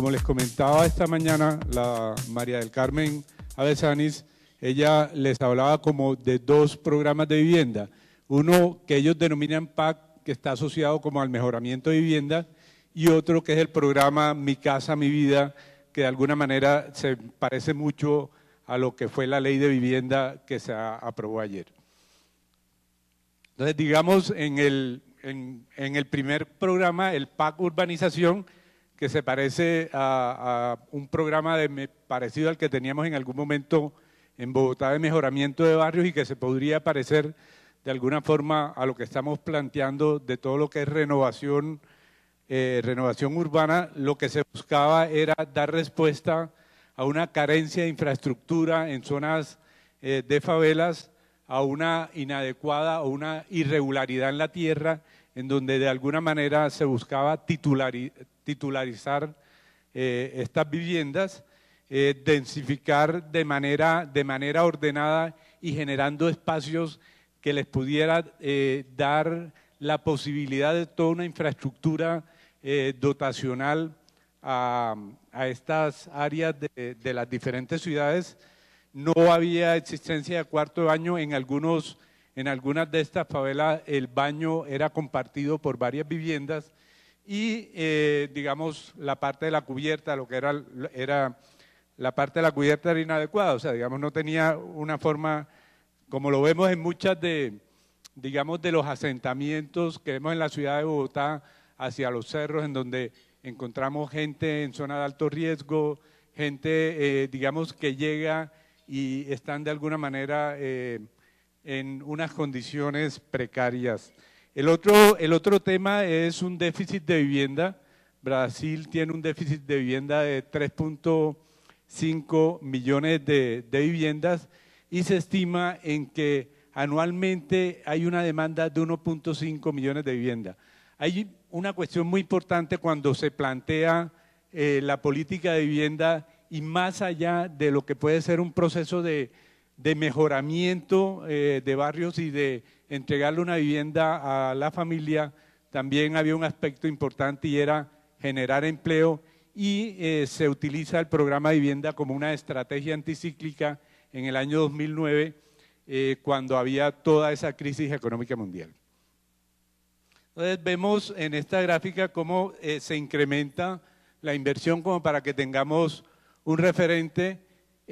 como les comentaba esta mañana, la María del Carmen Avesanis, ella les hablaba como de dos programas de vivienda. Uno que ellos denominan PAC, que está asociado como al mejoramiento de vivienda, y otro que es el programa Mi Casa, Mi Vida, que de alguna manera se parece mucho a lo que fue la ley de vivienda que se aprobó ayer. Entonces, digamos, en el, en el primer programa, el PAC Urbanización, que se parece a, un programa parecido al que teníamos en algún momento en Bogotá de mejoramiento de barrios y que se podría parecer de alguna forma a lo que estamos planteando de todo lo que es renovación, eh, renovación urbana, lo que se buscaba era dar respuesta a una carencia de infraestructura en zonas eh, de favelas, a una inadecuada o una irregularidad en la tierra en donde de alguna manera se buscaba titularizar eh, estas viviendas, eh, densificar de manera, de manera ordenada y generando espacios que les pudiera eh, dar la posibilidad de toda una infraestructura dotacional a, estas áreas de, las diferentes ciudades. No había existencia de cuarto de baño en algunos en algunas de estas favelas el baño era compartido por varias viviendas y, eh, digamos, la parte de la cubierta, lo que era, era la parte de la cubierta era inadecuada, o sea, digamos, no tenía una forma, como lo vemos en muchas de, digamos, de los asentamientos que vemos en la ciudad de Bogotá, hacia los cerros, en donde encontramos gente en zona de alto riesgo, gente, eh, digamos, que llega y están de alguna manera eh, en unas condiciones precarias. El otro, tema es un déficit de vivienda. Brasil tiene un déficit de vivienda de 3.5 millones de, viviendas y se estima en que anualmente hay una demanda de 1.5 millones de viviendas. Hay una cuestión muy importante cuando se plantea eh, la política de vivienda y más allá de lo que puede ser un proceso de, de mejoramiento eh, de barrios y de entregarle una vivienda a la familia, también había un aspecto importante y era generar empleo y eh, se utiliza el programa de vivienda como una estrategia anticíclica en el año 2009, eh, cuando había toda esa crisis económica mundial. Entonces vemos en esta gráfica cómo se incrementa la inversión como para que tengamos un referente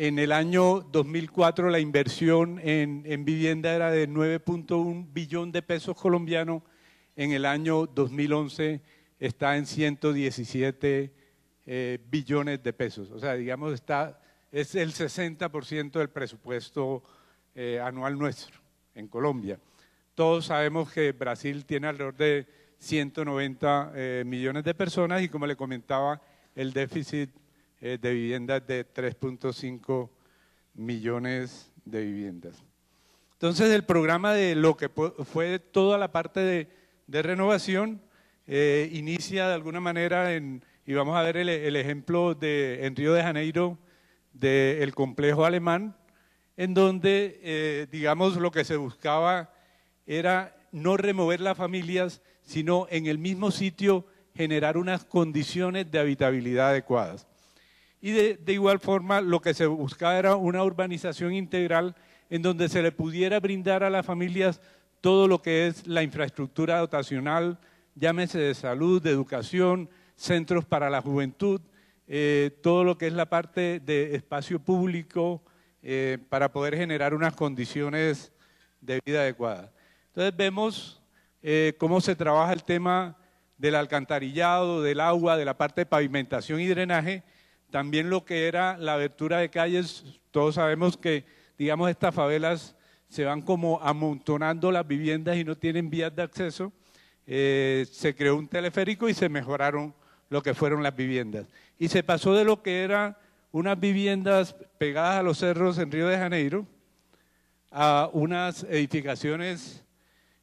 en el año 2004 la inversión en, vivienda era de 9.1 billón de pesos colombianos. En el año 2011 está en 117 eh, billones de pesos. O sea, digamos, está, es el 60% del presupuesto eh, anual nuestro en Colombia. Todos sabemos que Brasil tiene alrededor de 190 eh, millones de personas y como le comentaba, el déficit eh, de viviendas de 3.5 millones de viviendas. Entonces el programa de lo que fue toda la parte de, renovación eh, inicia de alguna manera en, y vamos a ver el, ejemplo de, en Río de Janeiro del complejo alemán, en donde, eh, digamos, lo que se buscaba era no remover las familias, sino en el mismo sitio generar unas condiciones de habitabilidad adecuadas. Y de, igual forma, lo que se buscaba era una urbanización integral en donde se le pudiera brindar a las familias todo lo que es la infraestructura dotacional, llámese de salud, de educación, centros para la juventud, eh, todo lo que es la parte de espacio público eh, para poder generar unas condiciones de vida adecuadas. Entonces vemos eh, cómo se trabaja el tema del alcantarillado, del agua, de la parte de pavimentación y drenaje, también lo que era la abertura de calles, todos sabemos que, digamos, estas favelas se van como amontonando las viviendas y no tienen vías de acceso. Eh, se creó un teleférico y se mejoraron lo que fueron las viviendas. Y se pasó de lo que eran unas viviendas pegadas a los cerros en Río de Janeiro a unas edificaciones,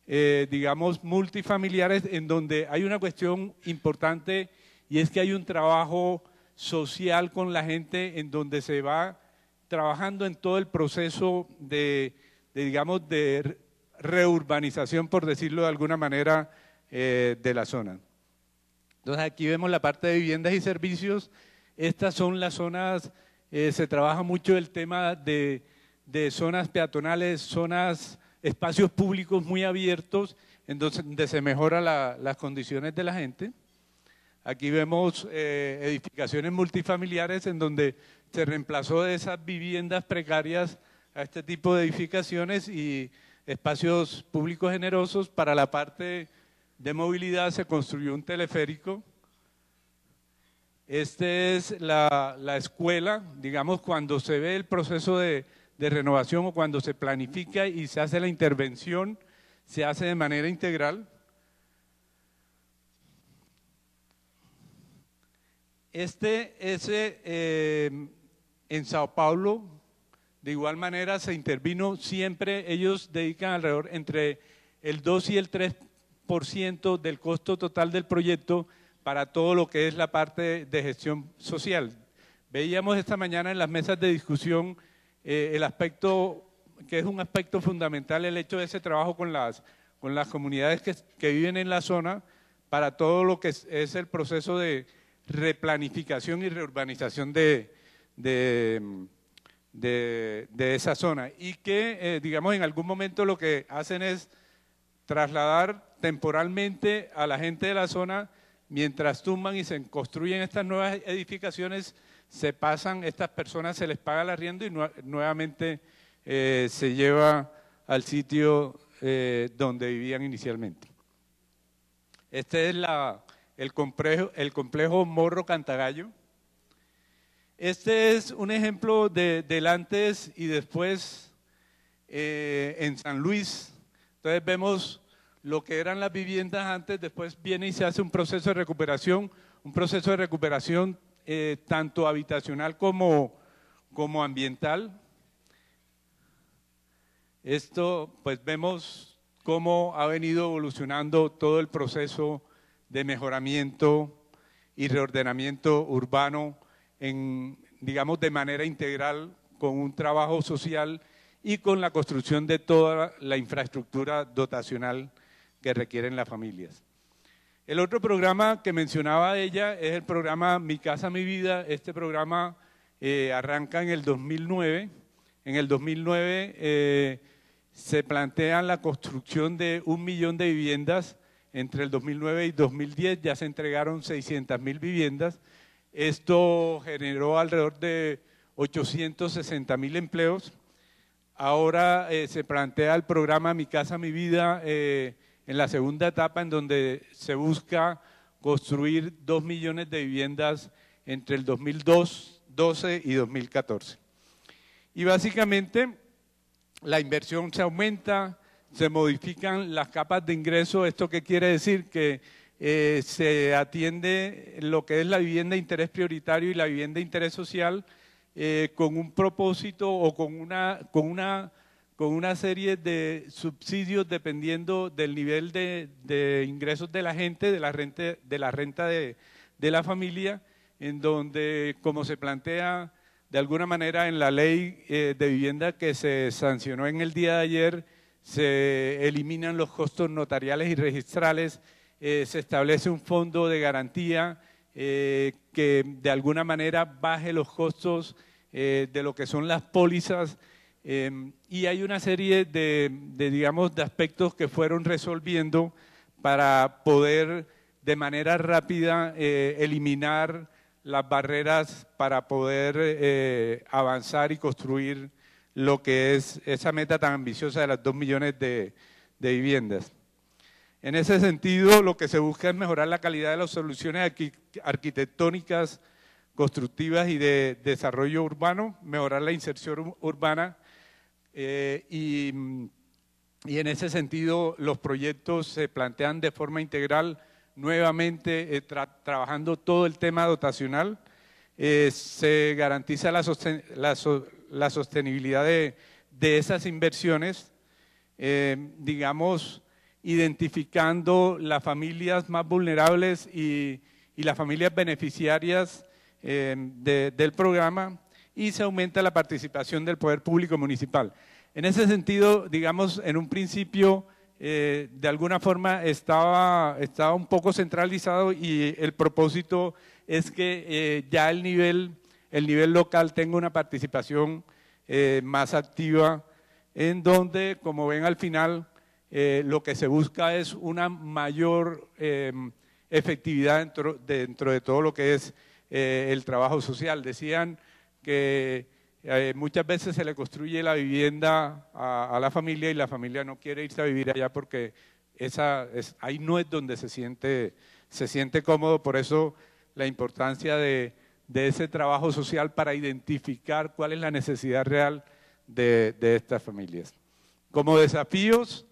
eh, digamos, multifamiliares en donde hay una cuestión importante y es que hay un trabajo social con la gente en donde se va trabajando en todo el proceso de, digamos, de reurbanización, por decirlo de alguna manera, eh, de la zona. Entonces aquí vemos la parte de viviendas y servicios. Estas son las zonas, eh, se trabaja mucho el tema de, zonas peatonales, zonas, espacios públicos muy abiertos, en donde se mejoran las condiciones de la gente. Aquí vemos eh, edificaciones multifamiliares en donde se reemplazó de esas viviendas precarias a este tipo de edificaciones y espacios públicos generosos. Para la parte de movilidad se construyó un teleférico. Esta es la, escuela, digamos, cuando se ve el proceso de renovación o cuando se planifica y se hace la intervención, se hace de manera integral. Este, ese, em, en Sao Paulo, de igual manera se intervino siempre, ellos dedican alrededor entre el 2 y el 3% del costo total del proyecto para todo lo que es la parte de gestión social. Veíamos esta mañana en las mesas de discusión eh, el aspecto, que es un aspecto fundamental, el hecho de ese trabajo con las, con las comunidades que, viven en la zona para todo lo que es el proceso de replanificación y reurbanización de, de, esa zona. Y que, eh, digamos, en algún momento lo que hacen es trasladar temporalmente a la gente de la zona, mientras tumban y se construyen estas nuevas edificaciones, se pasan, estas personas se les paga la arriendo y nuevamente eh, se lleva al sitio eh, donde vivían inicialmente. Esta es la, el complejo, el complejo Morro Cantagallo. Este es un ejemplo de, del antes y después eh, en San Luis. Entonces vemos lo que eran las viviendas antes, después viene y se hace un proceso de recuperación, un proceso de recuperación eh, tanto habitacional como, como ambiental. Esto, pues vemos cómo ha venido evolucionando todo el proceso de mejoramiento y reordenamiento urbano en, digamos, de manera integral con un trabajo social y con la construcción de toda la infraestructura dotacional que requieren las familias. El otro programa que mencionaba ella es el programa Mi Casa, Mi Vida. Este programa eh, arranca en el 2009. En el 2009 eh, se plantea la construcción de un millón de viviendas entre el 2009 y 2010 ya se entregaron 600 mil viviendas. Esto generó alrededor de 860 mil empleos. Ahora eh, se plantea el programa Mi Casa, Mi Vida eh, en la segunda etapa en donde se busca construir 2 millones de viviendas entre el 2012 y 2014. Y básicamente la inversión se aumenta, se modifican las capas de ingreso. ¿Esto que quiere decir? Que eh, se atiende lo que es la vivienda de interés prioritario y la vivienda de interés social eh, con un propósito o con una, con, una, serie de subsidios dependiendo del nivel de, ingresos de la gente, de la renta de, la renta de, la familia, en donde, como se plantea de alguna manera en la ley eh, de vivienda que se sancionó en el día de ayer, se eliminan los costos notariales y registrales, eh, se establece un fondo de garantía eh, que de alguna manera baje los costos eh, de lo que son las pólizas em, y hay una serie de, digamos, de aspectos que fueron resolviendo para poder de manera rápida eliminar las barreras para poder avanzar y construir lo que es esa meta tan ambiciosa de las 2 millones de, viviendas. En ese sentido, lo que se busca es mejorar la calidad de las soluciones arquitectónicas, constructivas y de desarrollo urbano, mejorar la inserción urbana eh, y, en ese sentido los proyectos se plantean de forma integral, nuevamente eh, trabajando todo el tema dotacional, eh, se garantiza la, la, la sostenibilidad de, esas inversiones, eh, digamos, identificando las familias más vulnerables y, las familias beneficiarias eh, del programa y se aumenta la participación del poder público municipal. En ese sentido, digamos, en un principio, eh, de alguna forma estaba, estaba un poco centralizado y el propósito es que ya el nivel el nivel local tenga una participación eh, más activa, en donde, como ven al final, eh, lo que se busca es una mayor em, efectividad dentro, de todo lo que es eh, el trabajo social. Decían que muchas veces se le construye la vivienda a, a, la familia y la familia no quiere irse a vivir allá porque esa es, ahí no es donde se siente, se siente cómodo, por eso la importancia de de ese trabajo social para identificar cuál es la necesidad real de, estas familias. Como desafíos,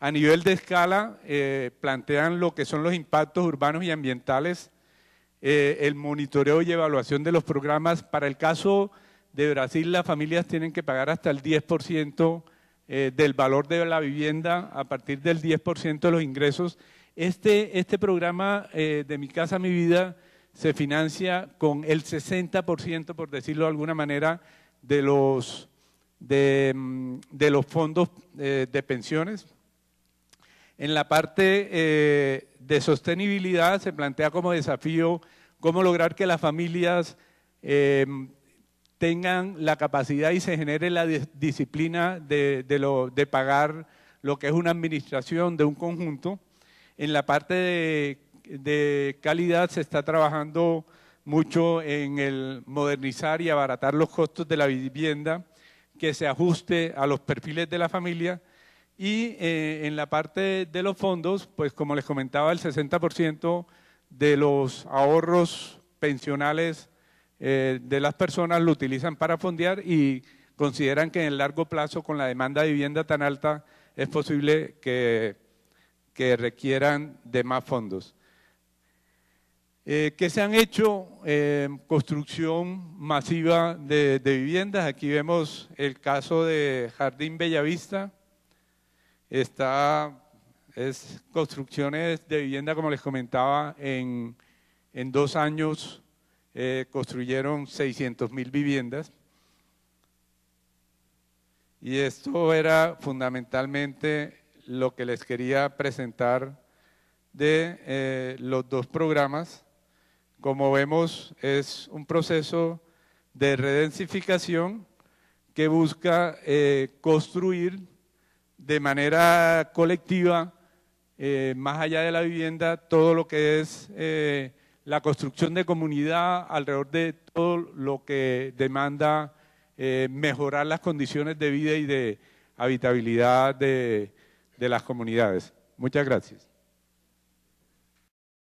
a nivel de escala, eh, plantean lo que son los impactos urbanos y ambientales, eh, el monitoreo y evaluación de los programas. Para el caso de Brasil, las familias tienen que pagar hasta el 10% eh, del valor de la vivienda a partir del 10% de los ingresos. Este, este programa de Mi Casa, Mi Vida se financia con el 60%, por decirlo de alguna manera, de los, de, mm, los fondos eh, de, pensiones. En la parte eh, de sostenibilidad se plantea como desafío cómo lograr que las familias eh, tengan la capacidad y se genere la disciplina de, de, pagar lo que es una administración de un conjunto. En la parte de de calidad se está trabajando mucho en el modernizar y abaratar los costos de la vivienda, que se ajuste a los perfiles de la familia. Y eh, en la parte de los fondos, pues como les comentaba, el 60% de los ahorros pensionales eh, de las personas lo utilizan para fondear y consideran que en el largo plazo, con la demanda de vivienda tan alta, es posible que, que requieran de más fondos. Eh, ¿Qué se han hecho eh, construcción masiva de, viviendas. Aquí vemos el caso de Jardín Bellavista. Está, es construcciones de vivienda, como les comentaba, en, dos años eh, construyeron 600 mil viviendas. Y esto era fundamentalmente lo que les quería presentar de los dos programas como vemos, es un proceso de redensificación que busca eh, construir de manera colectiva, eh, más allá de la vivienda, todo lo que es eh, la construcción de comunidad alrededor de todo lo que demanda mejorar las condiciones de vida y de habitabilidad de las comunidades. Muchas gracias.